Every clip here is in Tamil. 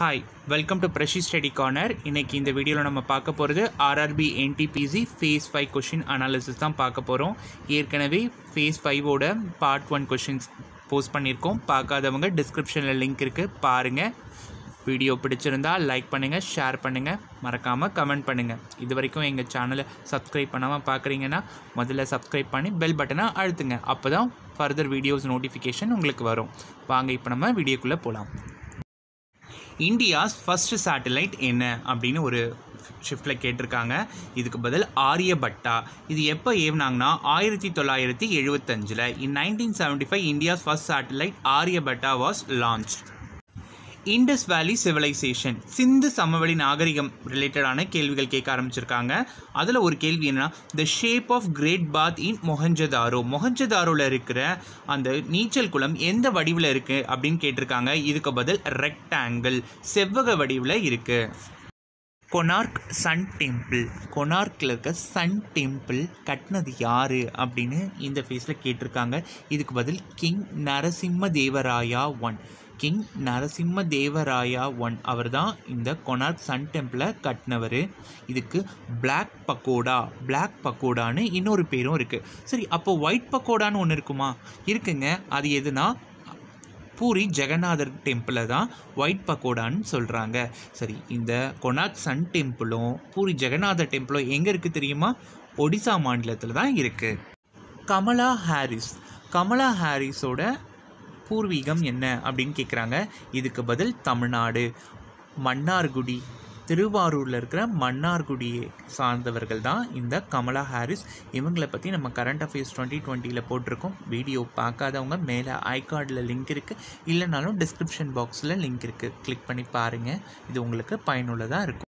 Hi welcome to Prashi study corner இன்றைக்கி இந்த வீடியோவில் நம்ம பார்க்க போகிறது RRB NTPC phase five question analysis தான் பார்க்க போகிறோம் ஏற்கனவே ஃபேஸ் ஃபைவோட பார்ட் ஒன் கொஷின்ஸ் போஸ்ட் பண்ணியிருக்கோம் பார்க்காதவங்க டிஸ்கிரிப்ஷனில் லிங்க் இருக்குது பாருங்கள் வீடியோ பிடிச்சிருந்தால் லைக் பண்ணுங்கள் ஷேர் பண்ணுங்கள் மறக்காமல் கமெண்ட் பண்ணுங்கள் இது வரைக்கும் எங்கள் சேனலை சப்ஸ்கிரைப் பண்ணாமல் பார்க்குறீங்கன்னா முதல்ல சப்ஸ்கிரைப் பண்ணி பெல் பட்டனை அழுத்துங்க அப்போ தான் ஃபர்தர் வீடியோஸ் நோட்டிஃபிகேஷன் உங்களுக்கு வரும் வாங்க இப்போ நம்ம வீடியோக்குள்ளே போகலாம் இந்தியாஸ் ஃபஸ்ட் சேட்டலைட் என்ன அப்படின்னு ஒரு ஷிஃப்டில் கேட்டிருக்காங்க இதுக்கு பதில் ஆரியபட்டா இது எப்போ ஏவினாங்கன்னா ஆயிரத்தி தொள்ளாயிரத்தி எழுபத்தஞ்சில் in nineteen seventy five India's first satellite Aryabhata was launch Indus valley civilisation Sindhu சமவெளி நாகரிகம் ரிலேட்டடான கேள்விகள் கேட்க ஆரம்பிச்சிருக்காங்க அதில் ஒரு கேள்வி என்னன்னா the shape of great bath in Mohenjodaro மொஹஞ்சதாரோவில் இருக்கிற அந்த நீச்சல் குளம் எந்த வடிவில் இருக்குது அப்படின்னு கேட்டிருக்காங்க இதுக்கு பதில் ரெக்டாங்கிள் செவ்வக வடிவில் இருக்குது கொனார்க் சன் டெம்பிள் கொனார்க்கில் இருக்க சன் டெம்பிள் கட்டினது யார் அப்படின்னு இந்த ஃபேஸில் கேட்டிருக்காங்க இதுக்கு பதில் king Narasimha Devaraya one king Narasimha Devaraya one அவர் தான் இந்த கொனார்க் சன் டெம்பிளை கட்டினவர் இதுக்கு பிளாக் பக்கோடா பிளாக் பக்கோடான்னு இன்னொரு பேரும் இருக்குது சரி அப்போ ஒயிட் பக்கோடான்னு ஒன்று இருக்குமா இருக்குங்க அது எதுனா பூரி ஜெகநாதர் டெம்பிளை தான் ஒயிட் பக்கோடான்னு சொல்கிறாங்க சரி இந்த கொனாக் சன் டெம்பிளும் பூரி ஜெகநாதர் டெம்பிளும் எங்கே இருக்குது தெரியுமா ஒடிசா மாநிலத்தில் தான் இருக்குது கமலா ஹாரிஸ் கமலா ஹாரிஸோட பூர்வீகம் என்ன அப்படின்னு கேட்குறாங்க இதுக்கு பதில் தமிழ்நாடு மன்னார்குடி திருவாரூரில் இருக்கிற மன்னார்குடியை சார்ந்தவர்கள் தான் இந்த கமலா ஹாரிஸ் இவங்களை பற்றி நம்ம கரண்ட் அஃபேர்ஸ் டுவெண்ட்டி டுவெண்ட்டியில் போட்டிருக்கோம் வீடியோ பார்க்காதவங்க மேலே ஐகார்டில் லிங்க் இருக்குது இல்லைனாலும் டிஸ்கிரிப்ஷன் பாக்ஸில் லிங்க் இருக்குது கிளிக் பண்ணி பாருங்கள் இது உங்களுக்கு பயனுள்ளதாக இருக்கும்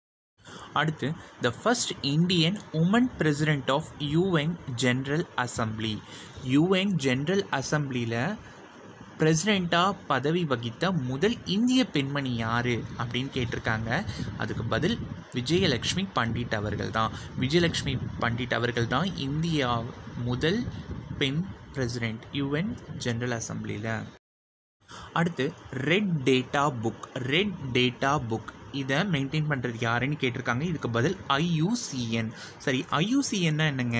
அடுத்து the first Indian woman president of UN general assembly UN general அசம்பிளியில் பிரசிடெண்ட்டாக பதவி வகித்த முதல் இந்திய பெண்மணி யார் அப்படின்னு கேட்டிருக்காங்க அதுக்கு பதில் விஜயலக்ஷ்மி பண்டிட் அவர்கள் தான் விஜயலக்ஷ்மி பண்டிட் அவர்கள் தான் இந்தியா முதல் பெண் பிரசிடெண்ட் யுஎன் ஜென்ரல் அசம்பிளியில் அடுத்து Red Data Book Red Data Book இதை மெயின்டைன் பண்ணுறது யாருன்னு கேட்டிருக்காங்க இதுக்கு பதில் ஐயூசிஎன் சரி ஐயூசிஎன்னா என்னங்க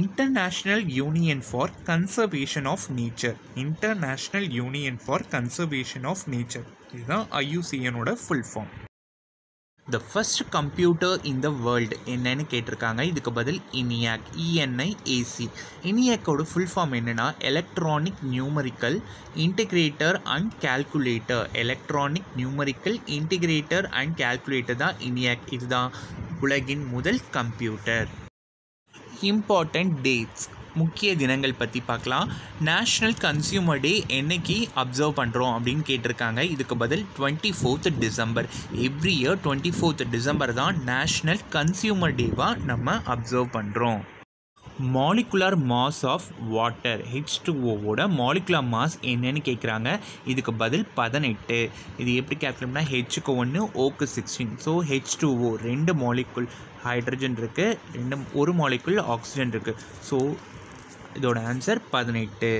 International Union for Conservation of Nature International Union for Conservation of Nature இதுதான் ஐயூசிஎனோட full form the first computer in the world என்னன்னு கேட்டிருக்காங்க இதுக்கு பதில் இனியாக் இஎன்ஐ ஏசி இனியாக்கோட ஃபுல் ஃபார்ம் என்னென்னா electronic numerical integrator and calculator electronic numerical integrator and calculator தான் இனியாக் இதுதான் உலகின் முதல் கம்ப்யூட்டர் இம்பார்ட்டண்ட் டேட்ஸ் முக்கிய தினங்கள் பற்றி பார்க்கலாம் நேஷ்னல் கன்சியூமர் டே என்றைக்கு அப்சர்வ் பண்ணுறோம் அப்படின்னு கேட்டிருக்காங்க இதுக்கு பதில் twenty fourth December every year twenty fourth December தான் நேஷ்னல் கன்சியூமர் டேவாக நம்ம அப்சர்வ் பண்ணுறோம் molecular mass of water H டூஓவோட மாலிகுலர் மாஸ் என்னன்னு கேட்குறாங்க இதுக்கு பதில் பதினெட்டு இது எப்படி கேட்கலாம்னா ஹெச்சுக்கு ஒன்று ஓக்கு சிக்ஸ்டீன் ஸோ ஹெச் டூஓ ரெண்டு மாலிகுல் ஹைட்ரஜன் இருக்குது ரெண்டு ஒரு மாலிகுல் ஆக்சிஜன் இருக்குது ஸோ இதோட ஆன்சர் பதினெட்டு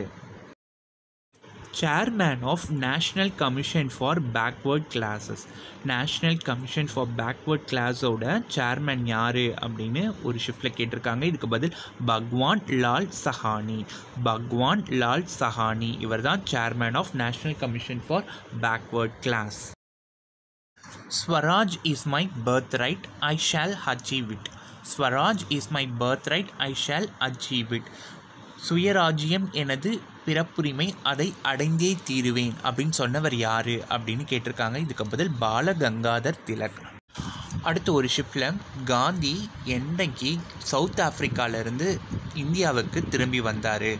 chairman of national commission for backward classes national commission for backward கிளாஸோட சேர்மேன் யார் அப்படின்னு ஒரு ஷிஃப்டில் கேட்டிருக்காங்க இதுக்கு பதில் பகவான் லால் சஹானி பகவான் லால் சஹானி இவர் தான் chairman of national commission for backward class Swaraj is my birth right I shall achieve it Swaraj is my birth right I shall achieve it சுயராஜ்யம் எனது பிறப்புரிமை அதை அடைந்தே தீருவேன் அப்படின்னு சொன்னவர் யார் அப்படின்னு கேட்டிருக்காங்க இதுக்கு பதில் பாலகங்காதர் திலக் அடுத்த ஒரு ஷிஃப்டில் காந்தி என்றைக்கு சவுத் ஆஃப்ரிக்காவிலேருந்து இந்தியாவுக்கு திரும்பி வந்தார்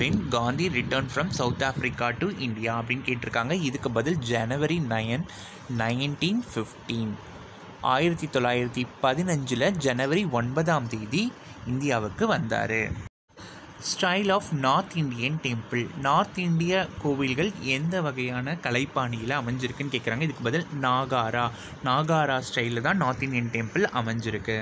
when Gandhi return from South Africa to India அப்படின்னு கேட்டிருக்காங்க இதுக்கு பதில் ஜனவரி நயன் நைன்டீன் ஃபிஃப்டீன் ஆயிரத்தி தொள்ளாயிரத்தி பதினஞ்சில் ஜனவரி ஒன்பதாம் தேதி இந்தியாவுக்கு வந்தார் style of north Indian temple north இந்திய கோவில்கள் எந்த வகையான கலைப்பாணியில் அமைஞ்சிருக்குன்னு கேட்குறாங்க இதுக்கு பதில் நாகாரா நாகாரா ஸ்டைலில் தான் நார்த் இந்தியன் டெம்பிள் அமைஞ்சிருக்கு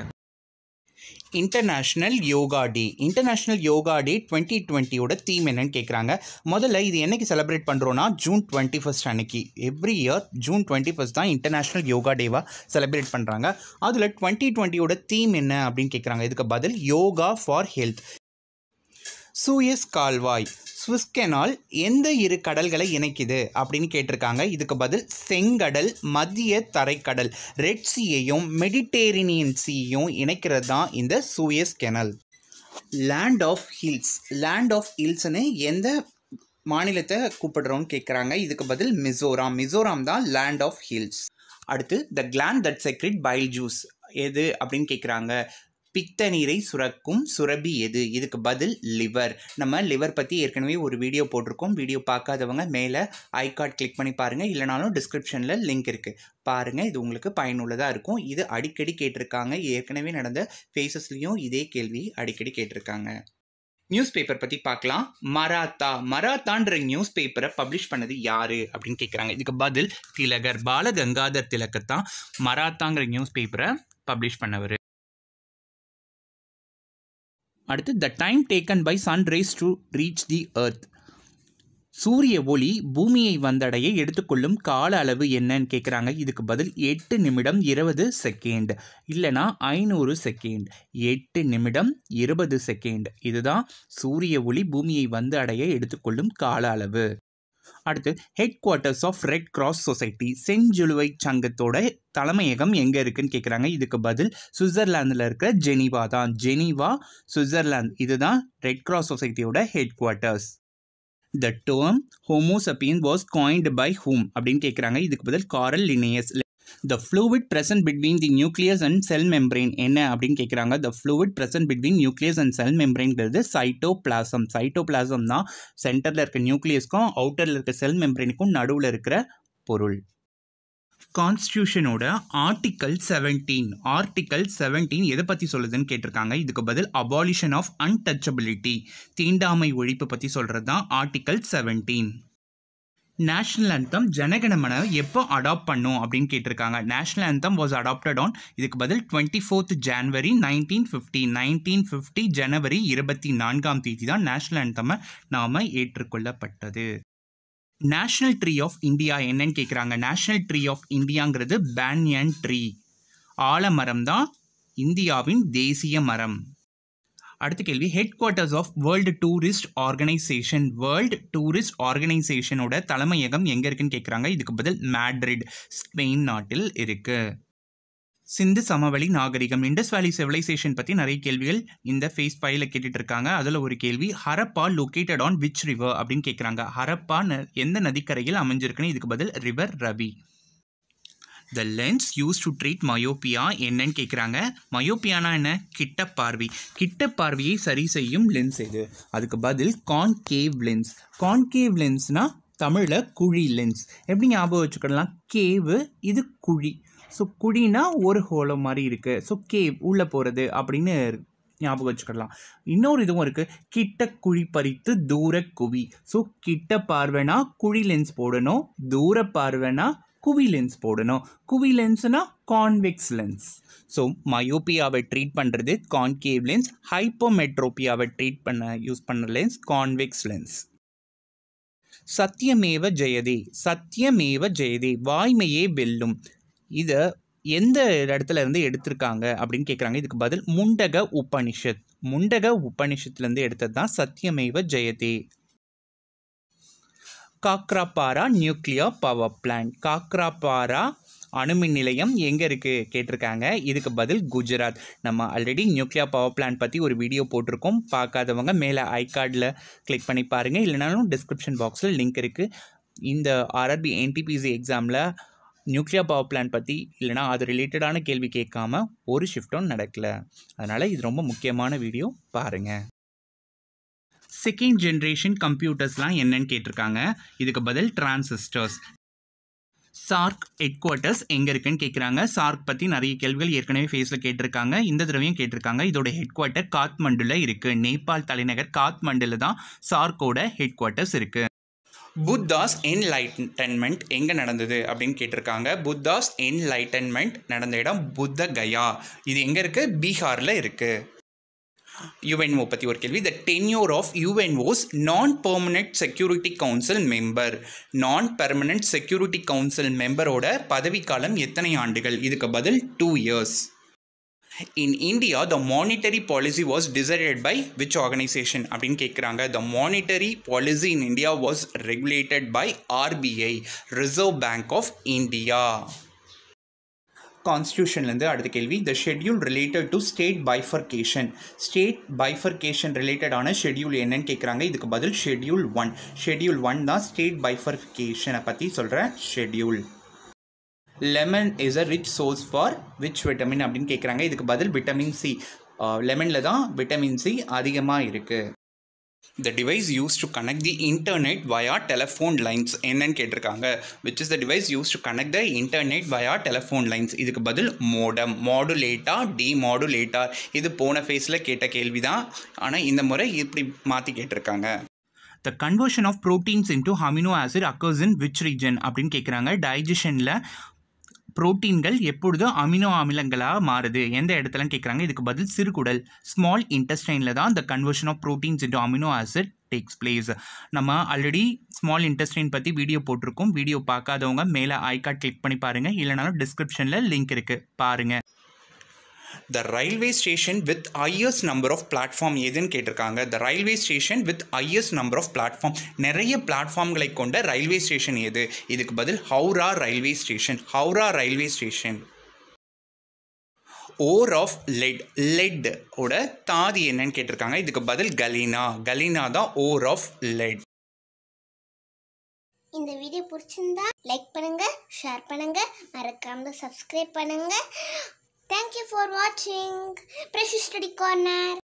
international yoga day international yoga day twenty டுவெண்ட்டியோட தீம் என்னன்னு கேட்குறாங்க முதல்ல இது என்னைக்கு செலிப்ரேட் பண்ணுறோன்னா ஜூன் டுவெண்ட்டி ஃபஸ்ட் அன்னைக்கு every year June twenty first தான் இன்டர்நேஷ்னல் யோகா டேவாக செலிப்ரேட் பண்ணுறாங்க அதில் டுவெண்ட்டி டுவெண்ட்டியோட தீம் என்ன அப்படின்னு கேட்குறாங்க இதுக்கு பதில் யோகா ஃபார் ஹெல்த் சூயஸ் கால்வாய் சுவிஸ் கெனால் எந்த இரு கடல்களை இணைக்குது அப்படின்னு கேட்டிருக்காங்க இதுக்கு பதில் செங்கடல் மத்திய தரைக்கடல் ரெட் சீயையும் மெடிடேரினியன் சீயையும் இணைக்கிறது தான் இந்த Suez canal land of hills land of ஹில்ஸ்னு எந்த மாநிலத்தை கூப்பிடுறோன்னு கேட்குறாங்க இதுக்கு பதில் மிசோராம் மிசோராம் தான் லேண்ட் ஆஃப் ஹில்ஸ் அடுத்து the gland that secrete bile juice எது அப்படின்னு கேட்குறாங்க பித்த நீரை சுரக்கும் சுரபி எது இதுக்கு பதில் லிவர் நம்ம லிவர் பற்றி ஏற்கனவே ஒரு வீடியோ போட்டிருக்கோம் வீடியோ பார்க்காதவங்க மேலே ஐ கார்ட் கிளிக் பண்ணி பாருங்கள் இல்லைனாலும் டிஸ்கிரிப்ஷனில் லிங்க் இருக்குது பாருங்கள் இது உங்களுக்கு பயனுள்ளதாக இருக்கும் இது அடிக்கடி கேட்டிருக்காங்க ஏற்கனவே நடந்த ஃபேஸஸ்லேயும் இதே கேள்வி அடிக்கடி கேட்டிருக்காங்க நியூஸ் பேப்பர் பற்றி பார்க்கலாம் மராத்தா மராத்தான்ற நியூஸ் பேப்பரை பப்ளிஷ் பண்ணது யார் அப்படின்னு கேட்குறாங்க இதுக்கு பதில் திலகர் பாலகங்காதர் திலகர் மராத்தாங்கிற நியூஸ் பேப்பரை பப்ளிஷ் பண்ணவர் அடுத்து the time taken by sun rays to reach the earth சூரிய ஒளி பூமியை வந்தடைய எடுத்துக்கொள்ளும் கால அளவு என்னன்னு கேட்குறாங்க இதுக்கு பதில் எட்டு நிமிடம் இருபது செகண்ட் இல்லைனா ஐநூறு செகண்ட் எட்டு நிமிடம் இருபது செகண்ட் இதுதான் சூரிய ஒளி பூமியை வந்து அடைய எடுத்துக்கொள்ளும் கால அளவு அடுத்து headquarters of red cross society செஞ்சிலுவை சங்கத்தோட தலைமையகம் எங்கே இருக்குன்னு கேட்குறாங்க இதுக்கு பதில் சுவிட்சர்லாந்தில் இருக்கிற ஜெனீவா தான் ஜெனீவா சுவிட்சர்லாந்து இதுதான் ரெட் கிராஸ் சொசைட்டியோட headquarters the term homo sapien was coined by whom அப்படின்னு கேட்குறாங்க இதுக்கு பதில் Carl Linnaeus the fluid present between the nucleus and cell membrane என்ன அப்படின்னு கேட்குறாங்க the fluid present between nucleus and cell மெம்பரேன்கிறது சைட்டோ பிளாசம் சைட்டோ பிளாசம் தான் சென்டரில் இருக்க நியூக்ளியஸ்க்கும் அவுட்டரில் இருக்க செல் மெம்பரேனுக்கும் நடுவில் இருக்கிற பொருள் கான்ஸ்டியூஷனோட ஆர்டிக்கல் செவன்டீன் ஆர்டிக்கல் செவன்டீன் எதை பற்றி சொல்லுதுன்னு கேட்டிருக்காங்க இதுக்கு பதில் அபாலிஷன் ஆஃப் அன்டச்சபிலிட்டி தீண்டாமை ஒழிப்பு பற்றி சொல்கிறது தான் ஆர்டிக்கல் செவன்டீன் நேஷ்னல் அந்தம் ஜனகணமனை எப்போ அடாப்ட் பண்ணும் அப்படின்னு கேட்டிருக்காங்க நேஷ்னல் அந்தம் வாஸ் அடாப்டட் ஆன் இதுக்கு பதில் twenty fourth January nineteen fifty nineteen fifty ஜனவரி இருபத்தி நான்காம் தேதி தான் நேஷ்னல் அந்தம்மை நாம் ஏற்றுக்கொள்ளப்பட்டது நேஷ்னல் ட்ரீ ஆஃப் இந்தியா என்னன்னு கேட்குறாங்க நேஷ்னல் ட்ரீ ஆஃப் இந்தியாங்கிறது பேன்யன் ட்ரீ ஆலமரம் தான் இந்தியாவின் தேசிய மரம் அடுத்த கேள்வி headquarters of world tourist organisation world tourist ஆர்கனைசேஷனோட தலைமையகம் எங்கே இருக்குன்னு கேட்குறாங்க இதுக்கு பதில் மேட்ரிட் ஸ்பெயின் நாட்டில் இருக்குது சிந்து சமவெளி நாகரிகம் இண்டஸ் வேலி சிவிலைசேஷன் பற்றி நிறைய கேள்விகள் இந்த ஃபேஸ் ஃபைவ்ல கேட்டுட்டு இருக்காங்க அதில் ஒரு கேள்வி Harappa located on which river அப்படின்னு கேட்குறாங்க ஹரப்பா எந்த நதிக்கரையில் அமைஞ்சிருக்குன்னு இதுக்கு பதில் river Ravi the lens used to treat myopia என்னன்னு கேட்குறாங்க மயோப்பியானா என்ன கிட்ட பார்வை கிட்ட பார்வையை சரி செய்யும் லென்ஸ் எது அதுக்கு பதில் கான்கேவ் லென்ஸ் கான்கேவ் லென்ஸ்னால் தமிழில் குழி லென்ஸ் எப்படி ஞாபகம் வச்சுக்கலாம் கேவு இது குழி ஸோ குழினா ஒரு ஹோலோ மாதிரி இருக்குது ஸோ கேவ் உள்ளே போகிறது அப்படின்னு ஞாபகம் வச்சுக்கலாம் இன்னொரு இதுவும் இருக்குது கிட்ட குழி பறித்து தூர குவி ஸோ கிட்ட பார்வைனா குழி லென்ஸ் போடணும் தூர பார்வைனா குவி லென்ஸ் போடணும் குவி லென்ஸ்னால் கான்வெக்ஸ் லென்ஸ் ஸோ மயோப்பியாவை ட்ரீட் பண்ணுறது கான்கேவ் லென்ஸ் ஹைப்போமெட்ரோப்பியாவை ட்ரீட் பண்ண யூஸ் பண்ண lens convex lens Satyameva Jayate Satyameva Jayate வாய்மையே வெல்லும் இதை எந்த இடத்துல இருந்து எடுத்திருக்காங்க அப்படின்னு கேட்குறாங்க இதுக்கு பதில் முண்டக உபனிஷத் முண்டக உபனிஷத்துலேருந்து எடுத்தது தான் Satyameva Jayate Kakrapar nuclear power plant Kakrapar அணுமின் நிலையம் எங்கே இருக்குது கேட்டிருக்காங்க இதுக்கு பதில் குஜராத் நம்ம ஆல்ரெடி நியூக்ளியர் பவர் பிளான்ட் பற்றி ஒரு வீடியோ போட்டிருக்கோம் பார்க்காதவங்க மேலே ஐ கார்டில் கிளிக் பண்ணி பாருங்கள் இல்லைனாலும் டிஸ்கிரிப்ஷன் பாக்ஸில் லிங்க் இருக்குது இந்த ஆர்ஆர்பி என்டிபிசி எக்ஸாமில் நியூக்ளியர் பவர் பிளான் பற்றி இல்லைனா அது ரிலேட்டடான கேள்வி கேட்காம ஒரு ஷிஃப்ட்டும் நடக்கலை அதனால் இது ரொம்ப முக்கியமான வீடியோ பாருங்கள் செகண்ட் ஜென்ரேஷன் கம்ப்யூட்டர்ஸ்லாம் என்னன்னு கேட்டிருக்காங்க இதுக்கு பதில் டிரான்சிஸ்டர்ஸ் சார்க் ஹெட் குவார்ட்டர்ஸ் எங்கே இருக்குன்னு கேட்குறாங்க சார்க் பற்றி நிறைய கேள்விகள் ஏற்கனவே ஃபேஸில் கேட்டிருக்காங்க இந்த தடவையும் கேட்டிருக்காங்க இதோட ஹெட் குவார்ட்டர் காத்மண்டுல இருக்குது நேபாள் தலைநகர் காத்மண்டில் தான் சார்க்கோட ஹெட் குவார்ட்டர்ஸ் இருக்குது புத்தாஸ் என்லைட்டன்மெண்ட் எங்கே நடந்தது அப்படின்னு கேட்டிருக்காங்க புத்தாஸ் என்லைட்டன்மெண்ட் நடந்த இடம் புத்த கயா இது எங்கே இருக்குது பீகாரில் இருக்குது யுஎன்ஓ பற்றி ஒரு கேள்வி த tenure of UNO's non permanent security council member non permanent security council மெம்பரோட பதவிக்காலம் எத்தனை ஆண்டுகள் இதுக்கு பதில் two years in India the monetary policy was decided by which organisation அப்படின்னு கேட்குறாங்க the monetary policy in India was regulated by RBI reserve bank of India கான்ஸ்டியூஷன்லேருந்து அடுத்த கேள்வி the schedule related to state bifurcation state bifurcation ரிலேட்டடான ஷெட்யூல் என்னன்னு கேட்குறாங்க இதுக்கு பதில் ஷெட்யூல் ஒன் ஷெட்யூல் ஒன் தான் ஸ்டேட் பைஃபர்கேஷனை பற்றி சொல்கிற schedule lemon is a rich source for which vitamin அப்படின்னு கேட்குறாங்க இதுக்கு பதில் விட்டமின் சி லெமனில் தான் விட்டமின் சி அதிகமாக இருக்குது the device used to connect the internet via telephone lines என்னன்னு கேட்டிருக்காங்க which is the device used to connect the internet via telephone lines இதுக்கு பதில் மோடம் மாடுலேட்டா டிமாடுலேட்டா இது போன ஃபேஸில் கேட்ட கேள்வி தான் ஆனால் இந்த முறை இப்படி மாற்றி கேட்டிருக்காங்க the conversion of proteins into amino acid occurs in which region அப்படின்னு கேட்குறாங்க டைஜஷனில் புரோட்டீன்கள் எப்பொழுதும் அமினோ அமிலங்களாக மாறுது எந்த இடத்துலன்னு கேட்குறாங்க இதுக்கு பதில் சிறுகுடல் ஸ்மால் இன்டெஸ்டைனில் தான் இந்த conversion of proteins into amino acid takes place நம்ம ஆல்ரெடி ஸ்மால் இன்டெஸ்டைன் பற்றி வீடியோ போட்டிருக்கோம் வீடியோ பார்க்காதவங்க மேலே கார்ட் கிளிக் பண்ணி பாருங்கள் இல்லைனாலும் டிஸ்கிரிப்ஷனில் லிங்க் இருக்குது பாருங்கள் the railway station with highest number of platform எதுன்னு கேட்டிருக்காங்க the railway station with highest number of platform நிறைய பிளாட்ஃபார்ம்களை கொண்ட ரயில்வே ஸ்டேஷன் எது இதுக்கு பதில் Howrah railway station Howrah railway station ore of lead lead ஓட தாதி என்னன்னு கேட்டிருக்காங்க இதுக்கு பதில் கலீனா கலீனா தான் ஓர் ஆஃப் லெட் இந்த வீடியோ பிடிச்சிருந்தா லைக் பண்ணுங்க ஷேர் பண்ணுங்க மறக்காம சப்ஸ்கிரைப் பண்ணுங்க Thank you for watching Precious Study Corner.